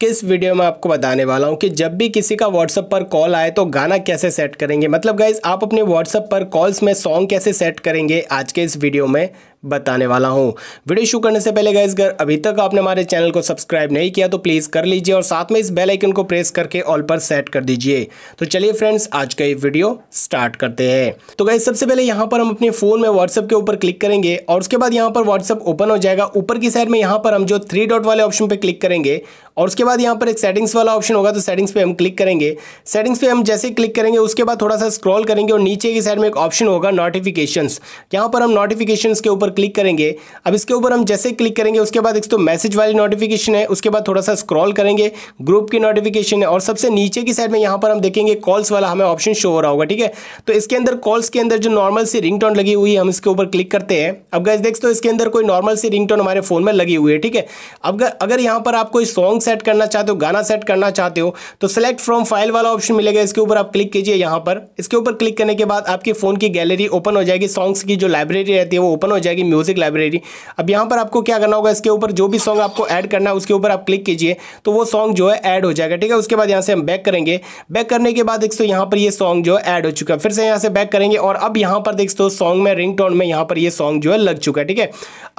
किस वीडियो में आपको बताने वाला हूँ कि जब भी किसी का व्हाट्सअप पर कॉल आए तो गाना कैसे सेट करेंगे मतलब गाइज आप अपने व्हाट्सअप पर कॉल्स में सॉन्ग कैसे सेट करेंगे आज के इस वीडियो में बताने वाला हूँ वीडियो शुरू करने से पहले गए अगर अभी तक आपने हमारे चैनल को सब्सक्राइब नहीं किया तो प्लीज़ कर लीजिए और साथ में इस बेल आइकन को प्रेस करके ऑल पर सेट कर दीजिए तो चलिए फ्रेंड्स आज का ये वीडियो स्टार्ट करते हैं तो गए सबसे पहले यहाँ पर हम अपने फ़ोन में व्हाट्सअप के ऊपर क्लिक करेंगे और उसके बाद यहाँ पर व्हाट्सअप ओपन हो जाएगा ऊपर की साइड में यहाँ पर हम जो थ्री डॉट वाले ऑप्शन पर क्लिक करेंगे और उसके बाद यहाँ पर एक सेटिंग्स वाला ऑप्शन होगा तो सेटिंग्स पे हम क्लिक करेंगे सेटिंग्स पे हम जैसे क्लिक करेंगे उसके बाद थोड़ा सा स्क्रॉल करेंगे और नीचे की साइड में एक ऑप्शन होगा नोटिफिकेशंस यहाँ पर हम नोटिफिकेशंस के ऊपर क्लिक करेंगे अब इसके ऊपर हम जैसे क्लिक करेंगे उसके बाद एक तो मैसेज वाली नोटिफिकेशन है उसके बाद थोड़ा सा स्क्रॉल करेंगे ग्रुप की नोटिफिकेशन है और सबसे नीचे की साइड में यहाँ पर हम देखेंगे कॉल्स वाला हमें ऑप्शन शो हो रहा होगा ठीक है तो इसके अंदर कॉल्स के अंदर जो नॉर्मल सी रिंग लगी हुई है हम इसके ऊपर क्लिक करते हैं अब गैस देख तो इसके अंदर कोई नॉर्मल सी रिंग हमारे फ़ोन में लगी हुई है ठीक है अब अगर यहाँ पर आप कोई सॉन्ग सेट करना चाहते हो गाना सेट करना चाहते हो तो सेलेक्ट फ्रॉम फाइल वाला ऑप्शन मिलेगा इसके ऊपर आप क्लिक कीजिए यहाँ पर इसके ऊपर क्लिक करने के बाद आपके फ़ोन की गैलरी ओपन हो जाएगी सॉन्ग्स की जो लाइब्रेरी रहती है वो ओपन हो जाएगी जाएगी म्यूज़िक लाइब्रेरी अब यहाँ पर आपको क्या करना होगा इसके ऊपर जो भी सॉन्ग आपको ऐड करना है उसके ऊपर आप क्लिक कीजिए तो वो सॉन्ग जो है ऐड हो जाएगा ठीक है उसके बाद यहाँ से हम बैक करेंगे बैक करने के बाद एक तो यहाँ पर ये सॉन्ग जो है ऐड हो चुका है फिर से यहाँ से बैक करेंगे और अब यहाँ पर देख सॉन्ग तो में रिंग में यहाँ पर ये सॉन्ग जो है लग चुका है ठीक है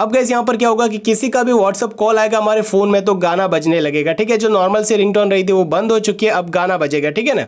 अब गैस यहाँ पर क्या होगा कि किसी का भी व्हाट्सअप कॉल आएगा हमारे फ़ोन में तो गाना बजने लगेगा ठीक है जो नॉर्मल से रिंग रही थी वो बंद हो चुकी है अब गाना बजेगा ठीक है ना